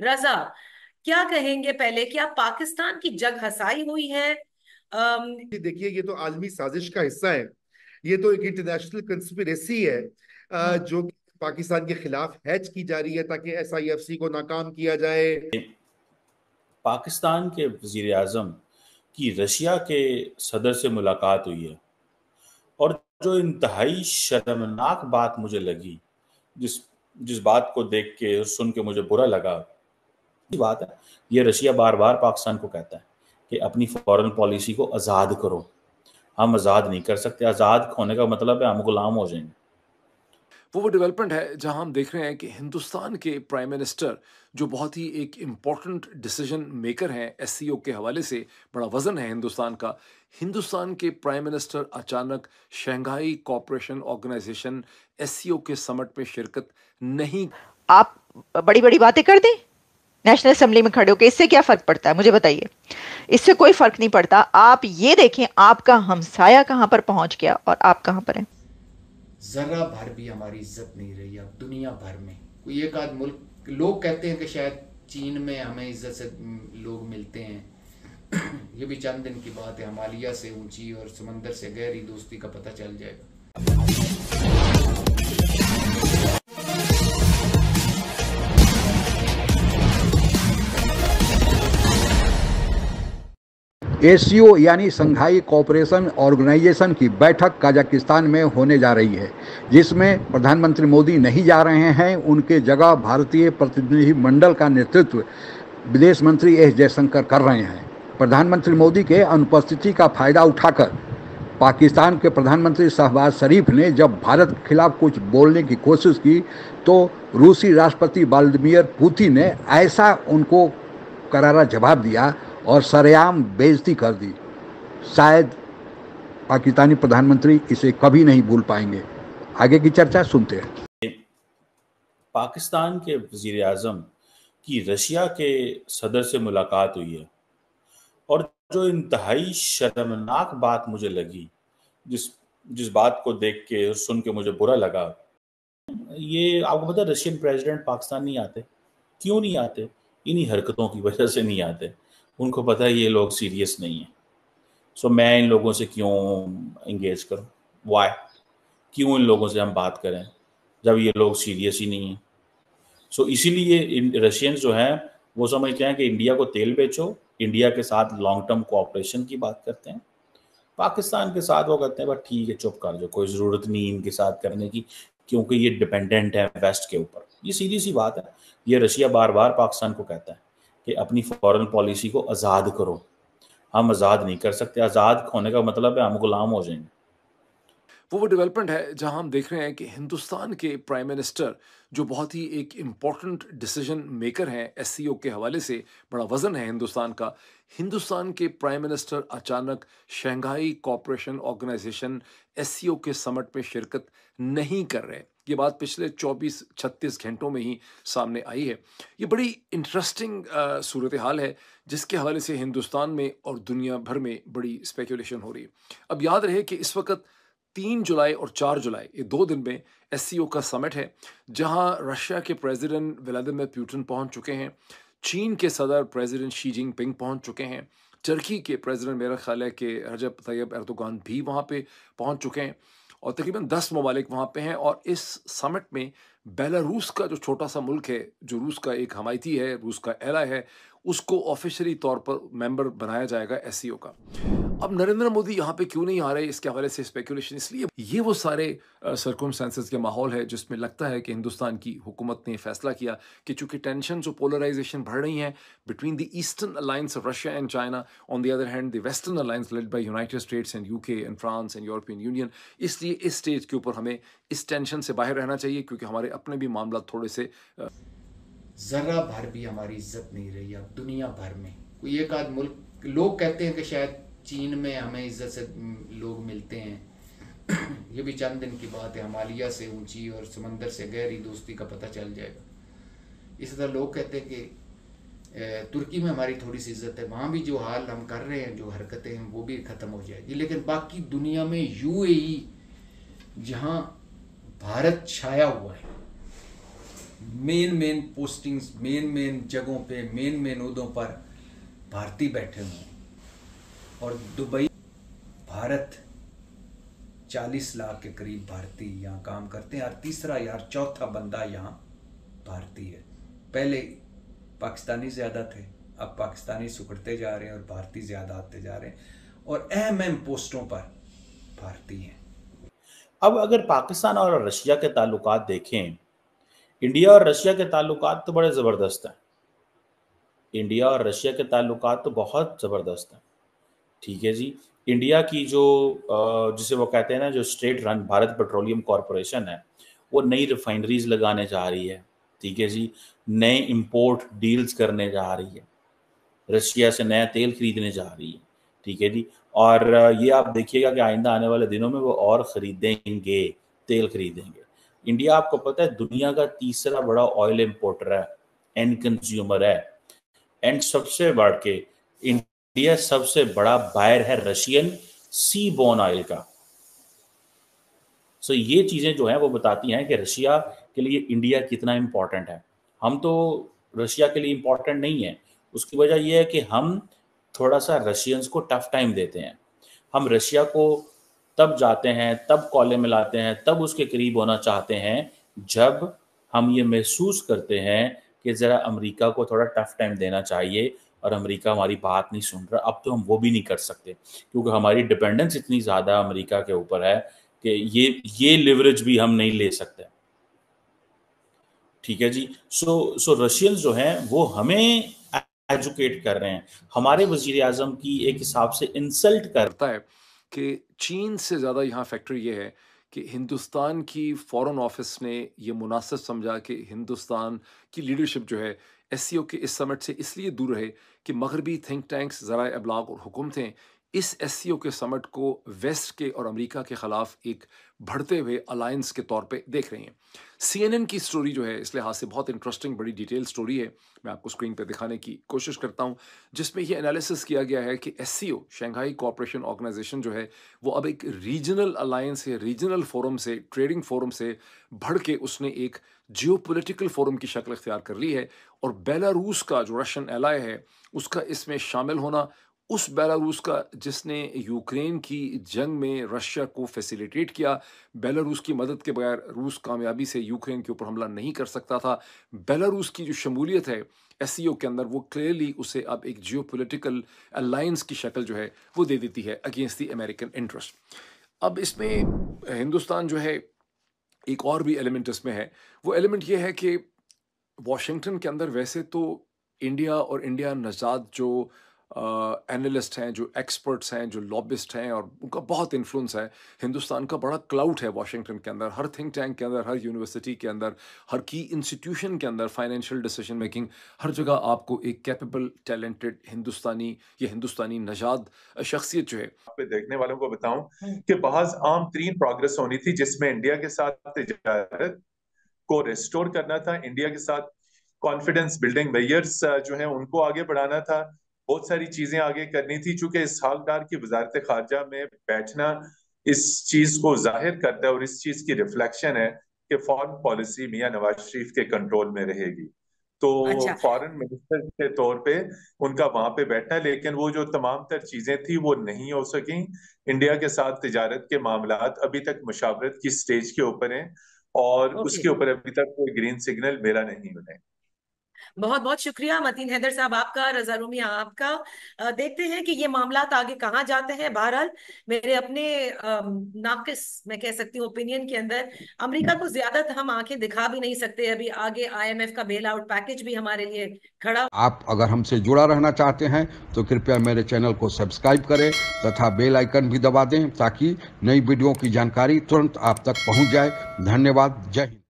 रजा क्या कहेंगे पहले क्या पाकिस्तान की जग हसाई हुई है आम... देखिए ये तो आलमी साजिश का हिस्सा है ये तो एक इंटरनेशनल कंस्पिरेसी है हम्म। जो पाकिस्तान के खिलाफ हैच की जा रही है ताकि एस आई एफ सी को नाकाम किया जाए पाकिस्तान के वजीर आजम की रशिया के सदर से मुलाकात हुई है और जो इंतहाई शर्मनाक बात मुझे लगी जिस जिस बात को देख के सुन के मुझे बुरा लगा बात है ये रशिया बार बार पाकिस्तान को कहता है कि अपनी फॉरेन पॉलिसी को आज़ाद करो हम आज़ाद नहीं कर सकते आज़ाद होने का मतलब है हम गुलाम हो जाएंगे वो वो डेवलपमेंट है जहां हम देख रहे हैं कि हिंदुस्तान के प्राइम मिनिस्टर जो बहुत ही एक इम्पॉर्टेंट डिसीजन मेकर हैं एस के हवाले से बड़ा वजन है हिंदुस्तान का हिंदुस्तान के प्राइम मिनिस्टर अचानक शंघाई कॉपरेशन ऑर्गेनाइजेशन एस के समट में शिरकत नहीं आप बड़ी बड़ी बातें कर दें नेशनल असेंबली में खड़े होकर इससे क्या फर्क पड़ता है मुझे बताइए इससे कोई फर्क नहीं पड़ता आप ये देखें आपका हमसाया कहाँ पर पहुंच गया और आप कहाँ पर हैं ज़रा भर भी हमारी इज्जत नहीं रही अब दुनिया भर में कोई एक आध मुल्क लोग कहते हैं कि शायद चीन में हमें इज्जत से लोग मिलते हैं ये भी चंद दिन की बात है हमालिया से ऊंची और समंदर से गहरी दोस्ती का पता चल जाएगा एसीओ यानी संघाई कॉपरेशन ऑर्गेनाइजेशन की बैठक कजाकिस्तान में होने जा रही है जिसमें प्रधानमंत्री मोदी नहीं जा रहे हैं उनके जगह भारतीय प्रतिनिधि मंडल का नेतृत्व विदेश मंत्री एस जयशंकर कर रहे हैं प्रधानमंत्री मोदी के अनुपस्थिति का फायदा उठाकर पाकिस्तान के प्रधानमंत्री शहबाज शरीफ ने जब भारत के खिलाफ कुछ बोलने की कोशिश की तो रूसी राष्ट्रपति व्लादिमिर पुतिन ने ऐसा उनको करारा जवाब दिया और सरेआम बेजती कर दी शायद पाकिस्तानी प्रधानमंत्री इसे कभी नहीं भूल पाएंगे आगे की चर्चा सुनते हैं पाकिस्तान के वजीर आजम की रशिया के सदर से मुलाकात हुई है और जो इंतहाई शर्मनाक बात मुझे लगी जिस जिस बात को देख के सुन के मुझे बुरा लगा ये आपको पता रशियन प्रेसिडेंट पाकिस्तान नहीं आते क्यों नहीं आते इन्हीं हरकतों की वजह से नहीं आते उनको पता है ये लोग सीरियस नहीं है सो so, मैं इन लोगों से क्यों इंगेज करूं वाई क्यों इन लोगों से हम बात करें जब ये लोग सीरियस ही नहीं है सो so, इसीलिए रशियन जो हैं वो समझते हैं कि इंडिया को तेल बेचो इंडिया के साथ लॉन्ग टर्म कोऑपरेशन की बात करते हैं पाकिस्तान के साथ वो कहते हैं बट ठीक है चुप कर जो कोई ज़रूरत नहीं इनके साथ करने की क्योंकि ये डिपेंडेंट है वेस्ट के ऊपर ये सीधी सी बात है ये रशिया बार बार पाकिस्तान को कहता है कि अपनी फॉरेन पॉलिसी को आज़ाद करो हम आज़ाद नहीं कर सकते आज़ाद होने का मतलब है हम गुलाम हो जाएंगे वो वो डेवलपमेंट है जहां हम देख रहे हैं कि हिंदुस्तान के प्राइम मिनिस्टर जो बहुत ही एक इम्पॉर्टेंट डिसीजन मेकर हैं एस के हवाले से बड़ा वजन है हिंदुस्तान का हिंदुस्तान के प्राइम मिनिस्टर अचानक शंघाई कॉपरेशन ऑर्गेनाइजेशन एस के समट में शिरकत नहीं कर रहे ये बात पिछले 24 छत्तीस घंटों में ही सामने आई है ये बड़ी इंटरेस्टिंग सूरत हाल है जिसके हवाले से हिंदुस्तान में और दुनिया भर में बड़ी स्पेकुलेशन हो रही है अब याद रहे कि इस वक्त तीन जुलाई और चार जुलाई ये दो दिन में एस का समिट है जहां रशिया के प्रेसिडेंट व्लादिमिर पुतिन पहुंच चुके हैं चीन के सदर प्रेसिडेंट शी जिनपिंग पहुंच चुके हैं टर्की के प्रेसिडेंट मेरा ख्याल है कि रजब तैयब एर्दोगान भी वहाँ पे पहुँच चुके हैं और तकरीबन दस ममालिक वहाँ पे हैं और इस समिट में बेलारूस का जो छोटा सा मुल्क है जो रूस का एक हमायती है रूस का एला है उसको ऑफिशियली तौर पर मेंबर बनाया जाएगा एस का अब नरेंद्र मोदी यहाँ पे क्यों नहीं आ रहे इसके हवाले से स्पेकुलेशन इसलिए ये वो सारे सरकम सेंसेस के माहौल है जिसमें लगता है कि हिंदुस्तान की हुकूमत ने फैसला किया कि चूंकि टेंशन और पोलराइजेशन बढ़ रही हैं between the eastern alliance of Russia and China on the other hand the western alliance led by United States and K and France and European Union इसलिए इस स्टेज के ऊपर हमें इस टेंशन से बाहर रहना चाहिए क्योंकि हमारे अपने भी मामला थोड़े से ज़रा भर भी हमारी इज्जत नहीं रही अब दुनिया भर में कोई एक आध मुल्क लोग कहते हैं कि शायद चीन में हमें इज्जत से लोग मिलते हैं ये भी चंद दिन की बात है हमालिया से ऊंची और समंदर से गहरी दोस्ती का पता चल जाएगा इस तरह लोग कहते हैं कि तुर्की में हमारी थोड़ी सी इज्जत है वहाँ भी जो हाल हम कर रहे हैं जो हरकतें हैं वो भी ख़त्म हो जाएगी लेकिन बाकी दुनिया में यू ए जहाँ भारत छाया हुआ है main main postings main main जगहों पे मेन मेन उदों पर भारतीय बैठे हुए हैं और दुबई भारत 40 लाख के करीब भारतीय यहाँ काम करते हैं और तीसरा यार चौथा बंदा यहाँ भारतीय है पहले पाकिस्तानी ज़्यादा थे अब पाकिस्तानी सुखड़ते जा रहे हैं और भारतीय ज़्यादा आते जा रहे हैं और अहम अहम पोस्टों पर भारतीय हैं अब अगर पाकिस्तान और रशिया के ताल्लुक देखें इंडिया और रशिया के ताल्लुक तो बड़े ज़बरदस्त हैं इंडिया और रशिया के ताल्लुक तो बहुत ज़बरदस्त हैं ठीक है जी इंडिया की जो जिसे वो कहते हैं ना जो state run Bharat Petroleum Corporation है वो नई रिफाइनरीज लगाने जा रही है ठीक है जी नए इंपोर्ट डील्स करने जा रही है रशिया से नया तेल खरीदने जा रही है ठीक है जी और ये आप देखिएगा कि आइंदा आने वाले दिनों में वो और खरीदेंगे तेल खरीदेंगे इंडिया आपको पता है दुनिया का तीसरा बड़ा ऑयल इंपोर्टर है एंड कंज्यूमर है एंड सबसे बढ़ के इंडिया सबसे बड़ा बायर है रशियन सी बोन ऑयल का सो so, ये चीज़ें जो हैं वो बताती हैं कि रशिया के लिए इंडिया कितना इंपॉर्टेंट है हम तो रशिया के लिए इंपॉर्टेंट नहीं है उसकी वजह यह है कि हम थोड़ा सा रशियंस को टफ टाइम देते हैं हम रशिया को तब जाते हैं तब कॉले में लाते हैं तब उसके करीब होना चाहते हैं जब हम ये महसूस करते हैं कि ज़रा अमेरिका को थोड़ा टफ टाइम देना चाहिए और अमेरिका हमारी बात नहीं सुन रहा अब तो हम वो भी नहीं कर सकते क्योंकि हमारी डिपेंडेंस इतनी ज़्यादा अमेरिका के ऊपर है कि ये ये लिवरेज भी हम नहीं ले सकते ठीक है जी सो सो रशियन जो है वो हमें एजुकेट कर रहे हैं हमारे वजीर अजम की एक हिसाब से इंसल्ट करता है कि चीन से ज़्यादा यहाँ फैक्टर ये है कि हिंदुस्तान की फॉरेन ऑफिस ने ये मुनासिब समझा कि हिंदुस्तान की लीडरशिप जो है एस के इस समट से इसलिए दूर रहे कि मगरबी थिंक टैंक्स ज़रा अबलाग और हुकुम थे इस एस के समट को वेस्ट के और अमेरिका के ख़िलाफ़ एक बढ़ते हुए अलायंस के तौर पे देख रहे हैं सी की स्टोरी जो है इस लिहाज से बहुत इंटरेस्टिंग बड़ी डिटेल स्टोरी है मैं आपको स्क्रीन पे दिखाने की कोशिश करता हूँ जिसमें यह एनालिसिस किया गया है कि एस शंघाई कोऑपरेशन ऑर्गेनाइजेशन जो है वो अब एक रीजनल अलायंस है रीजनल फोरम से ट्रेडिंग फोरम से बढ़ के उसने एक जियो फोरम की शक्ल इख्तियार कर ली है और बेलारूस का जो रशियन एलाय है उसका इसमें शामिल होना उस बेलारूस का जिसने यूक्रेन की जंग में रशिया को फैसिलिटेट किया बेलारूस की मदद के बगैर रूस कामयाबी से यूक्रेन के ऊपर हमला नहीं कर सकता था बेलारूस की जो शमूलियत है एस e के अंदर वो क्लियरली उसे अब एक जियो पोलिटिकल अलाइंस की शक्ल जो है वो दे देती है अगेंस्ट दी अमेरिकन इंटरेस्ट अब इसमें हिंदुस्तान जो है एक और भी एलिमेंट इसमें है वो एलिमेंट ये है कि वाशिंगटन के अंदर वैसे तो इंडिया और इंडिया नजाद जो एनालिस्ट हैं जो एक्सपर्ट्स हैं जो लॉबिस्ट हैं और उनका बहुत इन्फ्लुएंस है हिंदुस्तान का बड़ा क्लाउड है वाशिंगटन के अंदर हर थिंक टैंक के अंदर हर यूनिवर्सिटी के अंदर हर की इंस्टीट्यूशन के अंदर फाइनेंशियल डिसीजन मेकिंग हर जगह आपको एक कैपेबल टैलेंटेड हिंदुस्तानी या हिंदुस्तानी नजाद शख्सियत जो है आप देखने वालों को बताऊँ हम्म। कि बहुत आम तरीन प्रोग्रेस होनी थी जिसमें इंडिया के साथ को रेस्टोर करना था इंडिया के साथ कॉन्फिडेंस बिल्डिंग मेयर्स जो है उनको आगे बढ़ाना था बहुत सारी चीजें आगे करनी थी चूंकि इस डार की वजारत खारजा में बैठना इस चीज को जाहिर करता है और इस चीज की रिफ्लेक्शन है कि फॉरन पॉलिसी मियाँ नवाज शरीफ के कंट्रोल में रहेगी तो अच्छा। फॉरेन मिनिस्टर के तौर पे उनका वहां पे बैठना लेकिन वो जो तमाम तर चीजें थी वो नहीं हो सकी इंडिया के साथ तजारत के मामला अभी तक मुशावरत की स्टेज के ऊपर हैं और उसके ऊपर अभी तक कोई ग्रीन सिग्नल मेरा नहीं उन्हें बहुत बहुत शुक्रिया मतीन हैदर साहब आपका रजा रूमी आपका देखते हैं कि ये मामला आगे कहाँ जाते हैं बहरहाल मेरे अपने नाकिस मैं कह सकती हूँ ओपिनियन के अंदर अमेरिका को ज्यादा तो हम आंखें दिखा भी नहीं सकते अभी आगे आईएमएफ का बेल आउट पैकेज भी हमारे लिए खड़ा आप अगर हमसे जुड़ा रहना चाहते हैं तो कृपया मेरे चैनल को सब्सक्राइब करें तथा बेल आइकन भी दबा दें ताकि नई वीडियो की जानकारी तुरंत आप तक पहुँच जाए धन्यवाद जय हिंद